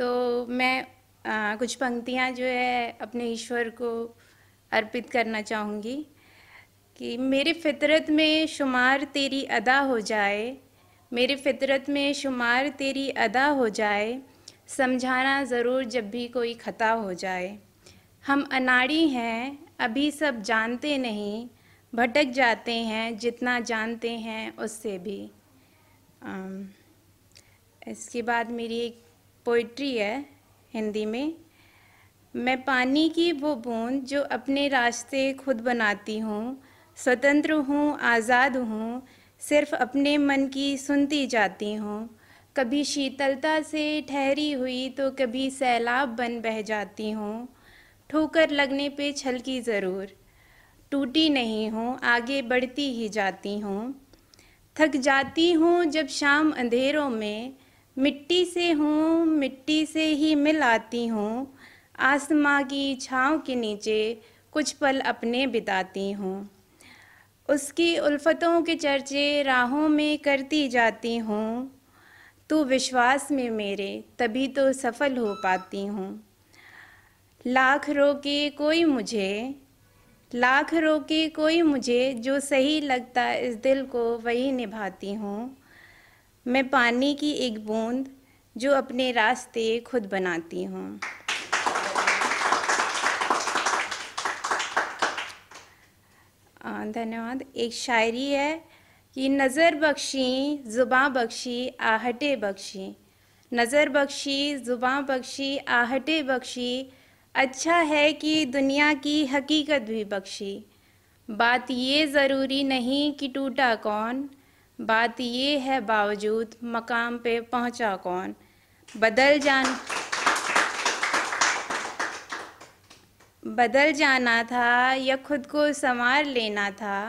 तो मैं आ, कुछ पंक्तियाँ जो है अपने ईश्वर को अर्पित करना चाहूँगी कि मेरे फितरत में शुमार तेरी अदा हो जाए मेरे फितरत में शुमार तेरी अदा हो जाए समझाना ज़रूर जब भी कोई खता हो जाए हम अनाड़ी हैं अभी सब जानते नहीं भटक जाते हैं जितना जानते हैं उससे भी आ, इसके बाद मेरी एक पोइट्री है हिंदी में मैं पानी की वो बूंद जो अपने रास्ते खुद बनाती हूँ स्वतंत्र हूँ आज़ाद हूँ सिर्फ अपने मन की सुनती जाती हूँ कभी शीतलता से ठहरी हुई तो कभी सैलाब बन बह जाती हूँ ठोकर लगने पे छलकी ज़रूर टूटी नहीं हूँ आगे बढ़ती ही जाती हूँ थक जाती हूँ जब शाम अंधेरों में मिट्टी से हूँ मिट्टी से ही मिल आती हूँ आसमां की छाँव के नीचे कुछ पल अपने बिताती हूँ उसकी उल्फतों के चर्चे राहों में करती जाती हूँ तू विश्वास में मेरे तभी तो सफल हो पाती हूँ लाख रोके कोई मुझे लाख रोके कोई मुझे जो सही लगता इस दिल को वही निभाती हूँ मैं पानी की एक बूंद जो अपने रास्ते खुद बनाती हूँ धन्यवाद एक शायरी है कि नज़र बख्शी ज़ुबाँ बख्शी आहटे बख्शी नज़र बख्शी ज़ुबाँ बख्शी आहटे बख्शी अच्छा है कि दुनिया की हकीकत भी बख्शी बात ये ज़रूरी नहीं कि टूटा कौन बात ये है बावजूद मकाम पे पहुंचा कौन बदल जान बदल जाना था या खुद को संवार लेना था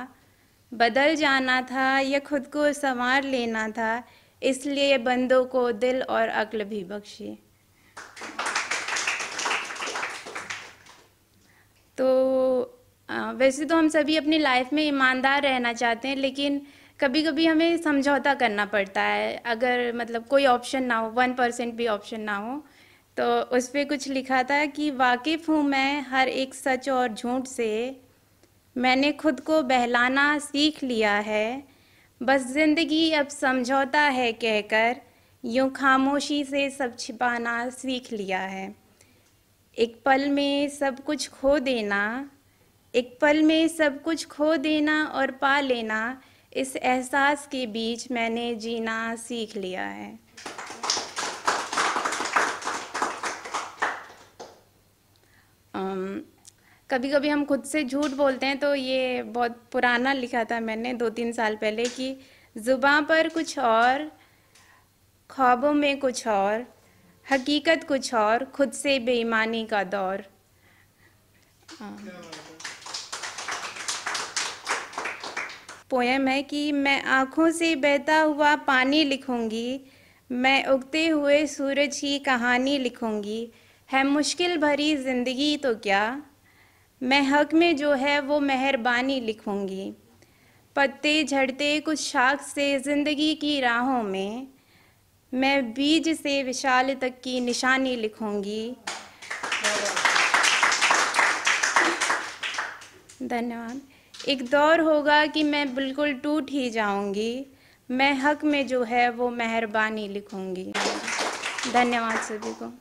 बदल जाना था या खुद को संवार लेना था इसलिए बंदों को दिल और अक्ल भी बख्शे तो वैसे तो हम सभी अपनी लाइफ में ईमानदार रहना चाहते हैं लेकिन कभी कभी हमें समझौता करना पड़ता है अगर मतलब कोई ऑप्शन ना हो वन परसेंट भी ऑप्शन ना हो तो उस पर कुछ लिखा था कि वाकिफ़ हूँ मैं हर एक सच और झूठ से मैंने खुद को बहलाना सीख लिया है बस ज़िंदगी अब समझौता है कहकर यूं खामोशी से सब छिपाना सीख लिया है एक पल में सब कुछ खो देना एक पल में सब कुछ खो देना और पा लेना इस एहसास के बीच मैंने जीना सीख लिया है कभी कभी हम खुद से झूठ बोलते हैं तो ये बहुत पुराना लिखा था मैंने दो तीन साल पहले कि जुबा पर कुछ और ख्वाबों में कुछ और हकीकत कुछ और खुद से बेईमानी का दौर पोएम है कि मैं आँखों से बहता हुआ पानी लिखूँगी मैं उगते हुए सूरज की कहानी लिखूँगी है मुश्किल भरी ज़िंदगी तो क्या मैं हक में जो है वो मेहरबानी लिखूँगी पत्ते झड़ते कुछ शाख से ज़िंदगी की राहों में मैं बीज से विशाल तक की निशानी लिखूंगी धन्यवाद एक दौर होगा कि मैं बिल्कुल टूट ही जाऊंगी मैं हक में जो है वो मेहरबानी लिखूंगी धन्यवाद सभी को